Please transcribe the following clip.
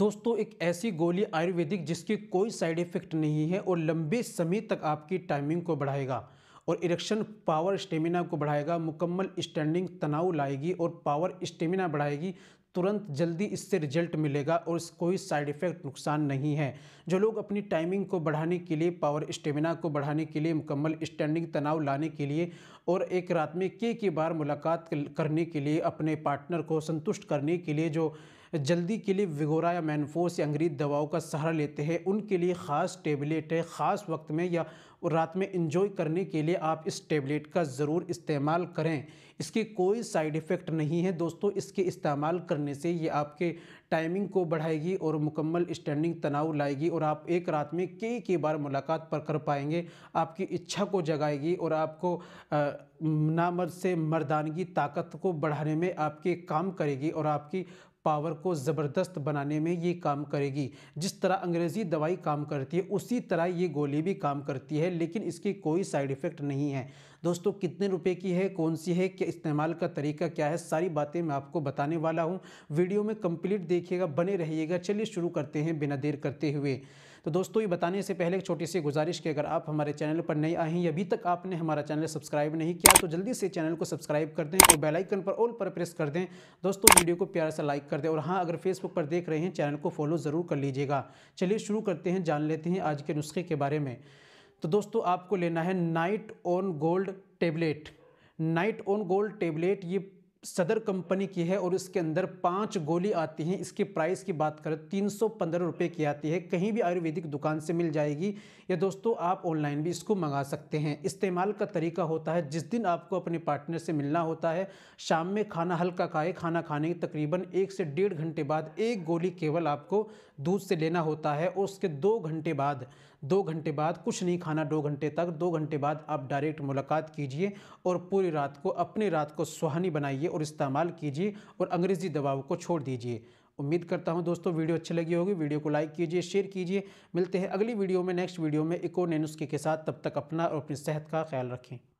दोस्तों एक ऐसी गोली आयुर्वेदिक जिसकी कोई साइड इफ़ेक्ट नहीं है और लंबे समय तक आपकी टाइमिंग को बढ़ाएगा और इरेक्शन पावर स्टेमिना को बढ़ाएगा मुकम्मल स्टैंडिंग तनाव लाएगी और पावर स्टेमिना बढ़ाएगी तुरंत जल्दी इससे रिजल्ट मिलेगा और कोई साइड इफ़ेक्ट नुकसान नहीं है जो लोग अपनी टाइमिंग को बढ़ाने के लिए पावर स्टेमिना को बढ़ाने के लिए मुकम्मल स्टैंडिंग तनाव लाने के लिए और एक रात में के की बार मुलाकात करने के लिए अपने पार्टनर को संतुष्ट करने के लिए जो जल्दी के लिए विगोरा या मैनफोर्स या अंग्रेज दवाओं का सहारा लेते हैं उनके लिए ख़ास टेबलेट है ख़ास वक्त में या रात में इंजॉय करने के लिए आप इस टेबलेट का ज़रूर इस्तेमाल करें इसके कोई साइड इफ़ेक्ट नहीं है दोस्तों इसके इस्तेमाल करने से ये आपके टाइमिंग को बढ़ाएगी और मुकम्मल स्टैंडिंग तनाव लाएगी और आप एक रात में कई कई बार मुलाकात पर कर पाएंगे आपकी इच्छा को जगाएगी और आपको नामर से मर्दानगी ताकत को बढ़ाने में आपके काम करेगी और आपकी पावर को ज़बरदस्त बनाने में ये काम करेगी जिस तरह अंग्रेज़ी दवाई काम करती है उसी तरह ये गोली भी काम करती है लेकिन इसकी कोई साइड इफ़ेक्ट नहीं है दोस्तों कितने रुपए की है कौन सी है क्या इस्तेमाल का तरीका क्या है सारी बातें मैं आपको बताने वाला हूँ वीडियो में कम्प्लीट देखिएगा बने रहिएगा चलिए शुरू करते हैं बिना देर करते हुए तो दोस्तों ये बताने से पहले एक छोटी सी गुजारिश कि अगर आप हमारे चैनल पर नए आए हैं अभी तक आपने हमारा चैनल सब्सक्राइब नहीं किया तो जल्दी से चैनल को सब्सक्राइब कर दें और तो बेलाइकन पर ऑल पर प्रेस कर दें दोस्तों वीडियो को प्यारा से लाइक कर दें और हाँ अगर फेसबुक पर देख रहे हैं चैनल को फॉलो ज़रूर कर लीजिएगा चलिए शुरू करते हैं जान लेते हैं आज के नुस्खे के बारे में तो दोस्तों आपको लेना है night on gold tablet night on gold tablet ये सदर कंपनी की है और इसके अंदर पांच गोली आती हैं इसके प्राइस की बात करें तीन सौ पंद्रह रुपये की आती है कहीं भी आयुर्वेदिक दुकान से मिल जाएगी या दोस्तों आप ऑनलाइन भी इसको मंगा सकते हैं इस्तेमाल का तरीका होता है जिस दिन आपको अपने पार्टनर से मिलना होता है शाम में खाना हल्का खाए खाना खाने के तकरीबन एक से डेढ़ घंटे बाद एक गोली केवल आपको दूध से लेना होता है और उसके दो घंटे बाद दो घंटे बाद कुछ नहीं खाना दो घंटे तक दो घंटे बाद आप डायरेक्ट मुलाकात कीजिए और पूरी रात को अपनी रात को सुहानी बनाइए और इस्तेमाल कीजिए और अंग्रेज़ी दबाव को छोड़ दीजिए उम्मीद करता हूँ दोस्तों वीडियो अच्छी लगी होगी वीडियो को लाइक कीजिए शेयर कीजिए मिलते हैं अगली वीडियो में नेक्स्ट वीडियो में इको नए के साथ तब तक अपना और अपनी सेहत का ख्याल रखें